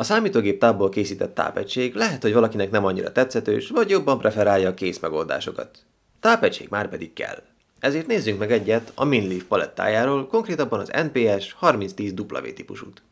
A számítógép tábból készített tápegység lehet, hogy valakinek nem annyira tetszetős, vagy jobban preferálja a kész megoldásokat. Tápegység már pedig kell. Ezért nézzünk meg egyet a Minleaf palettájáról, konkrétabban az NPS 3010 W típusút.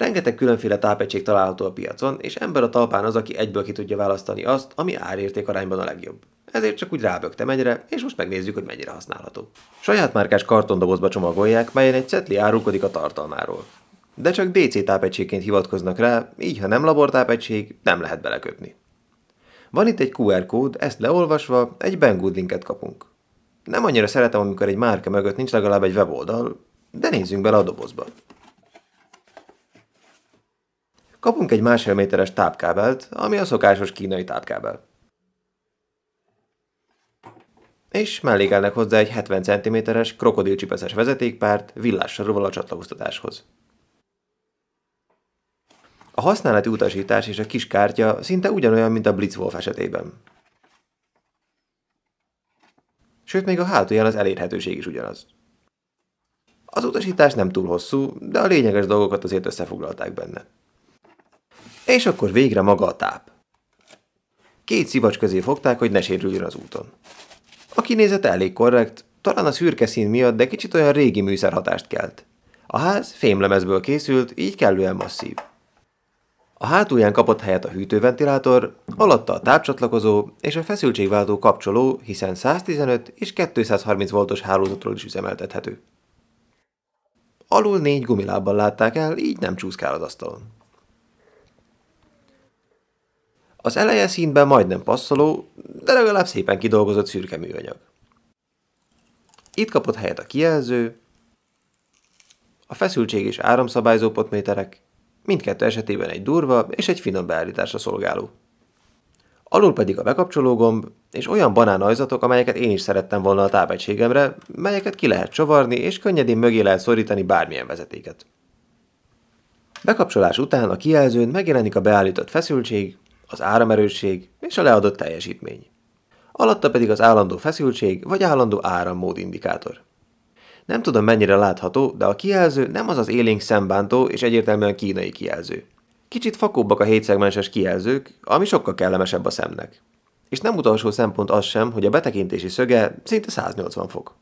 Rengeteg különféle tápegység található a piacon, és ember a talpán az, aki egyből ki tudja választani azt, ami árérték arányban a legjobb. Ezért csak úgy rábögtem egyre, és most megnézzük, hogy mennyire használható. Saját márkás kartondobozba csomagolják, melyen egy cetli árulkodik a tartalmáról. De csak DC tápegységként hivatkoznak rá, így ha nem labortápegység, nem lehet belekötni. Van itt egy QR kód, ezt leolvasva egy Banggood linket kapunk. Nem annyira szeretem, amikor egy márka mögött nincs legalább egy weboldal, de nézzünk bele a dobozba kapunk egy másfél méteres tápkábelt, ami a szokásos kínai tápkábel. És mellékelnek hozzá egy 70 cm-es krokodilcsipeszes vezetékpárt villássarúval a csatlakoztatáshoz. A használati utasítás és a kártya szinte ugyanolyan, mint a Blitzwolf esetében. Sőt, még a hátulján az elérhetőség is ugyanaz. Az utasítás nem túl hosszú, de a lényeges dolgokat azért összefoglalták benne. És akkor végre maga a táp. Két szivacs közé fogták, hogy ne sérüljön az úton. A kinézet elég korrekt, talán a szürke szín miatt, de kicsit olyan régi műszerhatást kelt. A ház fémlemezből készült, így kellően masszív. A hátulján kapott helyet a hűtőventilátor, alatta a tápcsatlakozó és a feszültségváltó kapcsoló, hiszen 115 és 230 voltos hálózatról is üzemeltethető. Alul négy gumilábbal látták el, így nem csúszkál az asztalon. Az eleje színben majdnem passzoló, de legalább szépen kidolgozott szürke műanyag. Itt kapott helyet a kijelző, a feszültség és áramszabályzó potméterek, mindkettő esetében egy durva és egy finom beállításra szolgáló. Alul pedig a bekapcsoló gomb, és olyan banánajzatok, amelyeket én is szerettem volna a tápegységemre, melyeket ki lehet csavarni, és könnyedén mögé lehet szorítani bármilyen vezetéket. Bekapcsolás után a kijelzőn megjelenik a beállított feszültség, az áramerősség és a leadott teljesítmény. Alatta pedig az állandó feszültség vagy állandó árammód indikátor. Nem tudom mennyire látható, de a kijelző nem az az élénk szembántó és egyértelműen kínai kijelző. Kicsit fakóbbak a hétszegmenses kijelzők, ami sokkal kellemesebb a szemnek. És nem utolsó szempont az sem, hogy a betekintési szöge szinte 180 fok.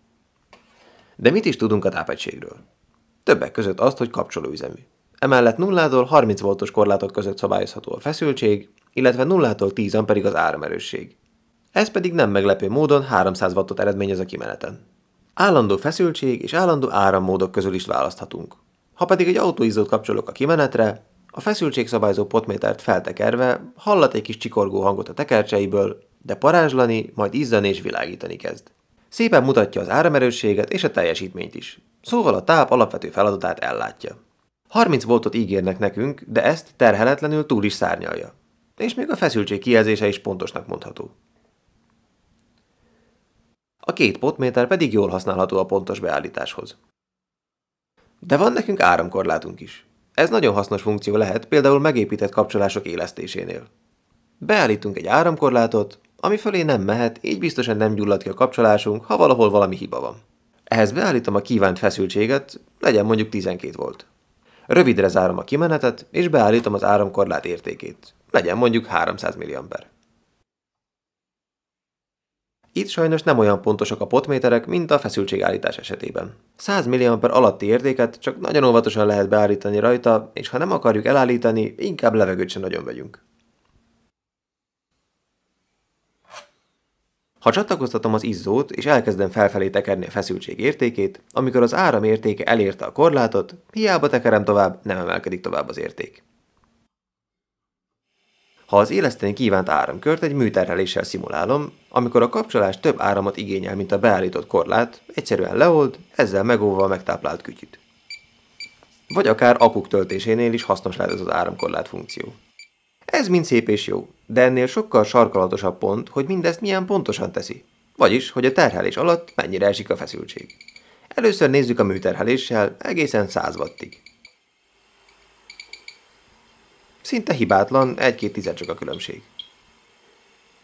De mit is tudunk a tápegységről? Többek között azt, hogy kapcsolóüzemű. Emellett 0-tól 30 voltos korlátok között szabályozható a feszültség, illetve 0-tól 10 amperig az áramerősség. Ez pedig nem meglepő módon 300 wattot eredményez a kimeneten. Állandó feszültség és állandó árammódok közül is választhatunk. Ha pedig egy autóizót kapcsolok a kimenetre, a feszültségszabályzó potmétert feltekerve hallat egy kis csikorgó hangot a tekercseiből, de parázslani, majd izzani és világítani kezd. Szépen mutatja az áramerősséget és a teljesítményt is. Szóval a táp alapvető feladatát ellátja. 30 voltot ígérnek nekünk, de ezt terheletlenül túl is szárnyalja és még a feszültség kijelzése is pontosnak mondható. A két potméter pedig jól használható a pontos beállításhoz. De van nekünk áramkorlátunk is. Ez nagyon hasznos funkció lehet például megépített kapcsolások élesztésénél. Beállítunk egy áramkorlátot, ami fölé nem mehet, így biztosan nem gyullad ki a kapcsolásunk, ha valahol valami hiba van. Ehhez beállítom a kívánt feszültséget, legyen mondjuk 12 volt. Rövidre zárom a kimenetet, és beállítom az áramkorlát értékét. Legyen mondjuk 300 milliamper. Itt sajnos nem olyan pontosak a potméterek, mint a feszültségállítás esetében. 100 mA alatti értéket csak nagyon óvatosan lehet beállítani rajta, és ha nem akarjuk elállítani, inkább levegőt sem nagyon vegyünk. Ha csatlakoztatom az izzót, és elkezdem felfelé tekerni a feszültség értékét, amikor az áram értéke elérte a korlátot, hiába tekerem tovább, nem emelkedik tovább az érték. Ha az éleszteni kívánt áramkört egy műterheléssel szimulálom, amikor a kapcsolás több áramot igényel, mint a beállított korlát, egyszerűen leold, ezzel megóvva a megtáplált kütyüt. Vagy akár akuk töltésénél is hasznos lehet ez az áramkorlát funkció. Ez mind szép és jó, de ennél sokkal sarkalatosabb pont, hogy mindezt milyen pontosan teszi. Vagyis, hogy a terhelés alatt mennyire esik a feszültség. Először nézzük a műterheléssel egészen 100 wattig. Szinte hibátlan, egy-két tized csak a különbség.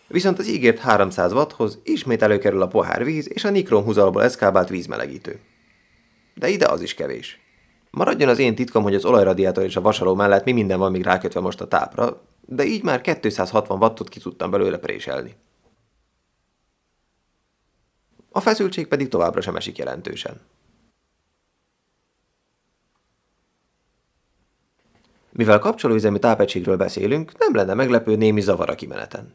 Viszont az ígért 300 watthoz ismét előkerül a pohár víz és a nikrom húzalból eszkábált vízmelegítő. De ide az is kevés. Maradjon az én titkom, hogy az olajradiátor és a vasaló mellett mi minden van még rákötve most a tápra, de így már 260 wattot ki tudtam belőle préselni. A feszültség pedig továbbra sem esik jelentősen. Mivel kapcsolóüzemi tápegységről beszélünk, nem lenne meglepő némi zavar a kimeneten.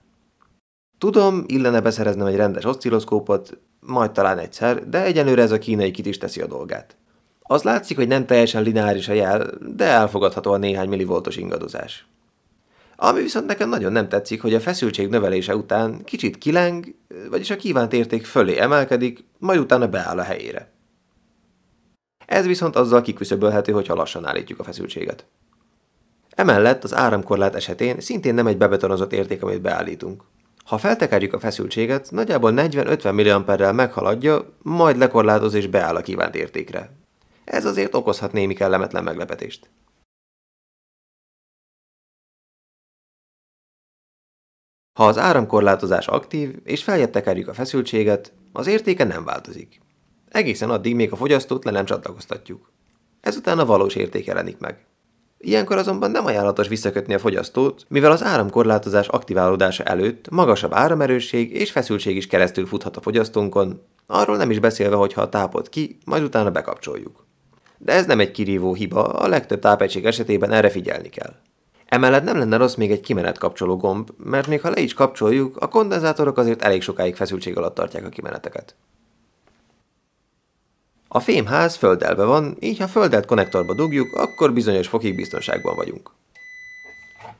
Tudom, illene beszereznem egy rendes oszcilloszkópot, majd talán egyszer, de egyenlőre ez a kínai kit is teszi a dolgát. Az látszik, hogy nem teljesen lineáris a jel, de elfogadható a néhány millivoltos ingadozás. Ami viszont nekem nagyon nem tetszik, hogy a feszültség növelése után kicsit kileng, vagyis a kívánt érték fölé emelkedik, majd utána beáll a helyére. Ez viszont azzal kiküszöbölhető, hogyha lassan állítjuk a feszültséget. Emellett az áramkorlát esetén szintén nem egy bebetonozott érték, amit beállítunk. Ha feltekerjük a feszültséget, nagyjából 40-50 mAh-rel meghaladja, majd lekorlátoz és beáll a kívánt értékre. Ez azért okozhat némi kellemetlen meglepetést. Ha az áramkorlátozás aktív, és feljebb tekerjük a feszültséget, az értéke nem változik. Egészen addig még a fogyasztót le nem csatlakoztatjuk. Ezután a valós érték jelenik meg. Ilyenkor azonban nem ajánlatos visszakötni a fogyasztót, mivel az áramkorlátozás aktiválódása előtt magasabb áramerősség és feszültség is keresztül futhat a fogyasztónkon, arról nem is beszélve, hogyha a tápot ki, majd utána bekapcsoljuk. De ez nem egy kirívó hiba, a legtöbb tápegység esetében erre figyelni kell. Emellett nem lenne rossz még egy kimenetkapcsoló gomb, mert még ha le is kapcsoljuk, a kondenzátorok azért elég sokáig feszültség alatt tartják a kimeneteket. A fémház földelve van, így ha földet konnektorba dugjuk, akkor bizonyos fokig biztonságban vagyunk.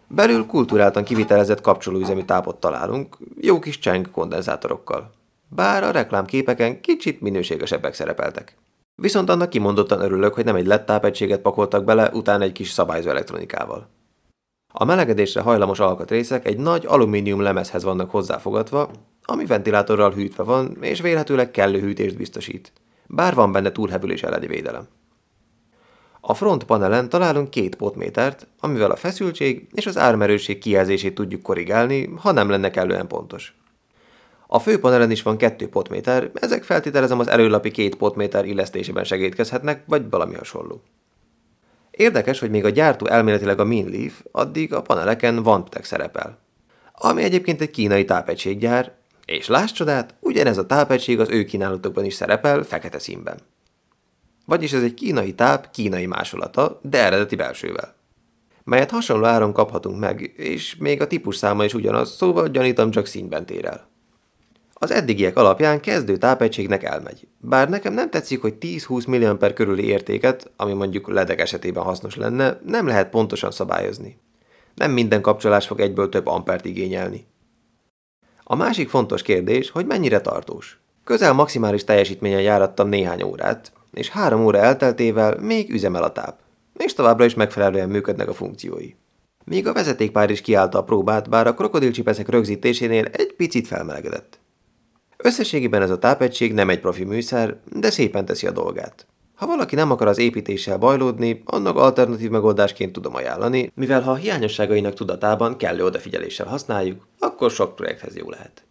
Belül kultúráltan kivitelezett kapcsolóüzemi tápot találunk, jó kis cseng kondenzátorokkal. Bár a reklámképeken kicsit minőségesebbek szerepeltek. Viszont annak kimondottan örülök, hogy nem egy lett tápegységet pakoltak bele, utána egy kis szabályzó elektronikával. A melegedésre hajlamos alkatrészek egy nagy alumínium lemezhez vannak hozzáfogatva, ami ventilátorral hűtve van, és vélhetőleg kellő hűtést biztosít bár van benne túlhevülés elleni védelem. A front panelen találunk két potmétert, amivel a feszültség és az ármerőség kijelzését tudjuk korrigálni, ha nem lenne kellően pontos. A főpanelen is van kettő potméter, ezek feltételezem az előlapi két potméter illesztésében segítkezhetnek, vagy valami hasonló. Érdekes, hogy még a gyártó elméletileg a Minleaf, addig a paneleken Vantec szerepel. Ami egyébként egy kínai tápegységgyár, és láss csodát, ugyanez a tápegység az ő kínálatokban is szerepel fekete színben. Vagyis ez egy kínai táp kínai másolata, de eredeti belsővel melyet hasonló áron kaphatunk meg, és még a típus száma is ugyanaz, szóval gyanítom csak színben tér el. Az eddigiek alapján kezdő tápegységnek elmegy, bár nekem nem tetszik, hogy 10-20 millió körüli értéket, ami mondjuk ledek esetében hasznos lenne, nem lehet pontosan szabályozni. Nem minden kapcsolás fog egyből több ampert igényelni. A másik fontos kérdés, hogy mennyire tartós. Közel maximális teljesítményen járattam néhány órát, és három óra elteltével még üzemel a táp, és továbbra is megfelelően működnek a funkciói. Még a vezetékpár is kiállta a próbát, bár a krokodilcsipeszek rögzítésénél egy picit felmelegedett. Összességében ez a tápegység nem egy profi műszer, de szépen teszi a dolgát. Ha valaki nem akar az építéssel bajlódni, annak alternatív megoldásként tudom ajánlani, mivel ha a hiányosságainak tudatában kellő odafigyeléssel használjuk, akkor sok projekthez jó lehet.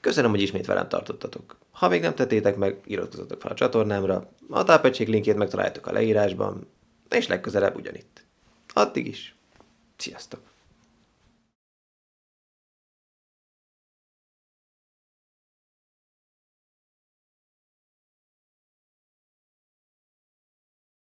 Köszönöm, hogy ismét velem tartottatok. Ha még nem tettétek meg, iratkozzatok fel a csatornámra, a tápegység linkjét megtaláljátok a leírásban, és legközelebb ugyanitt. Addig is. Sziasztok!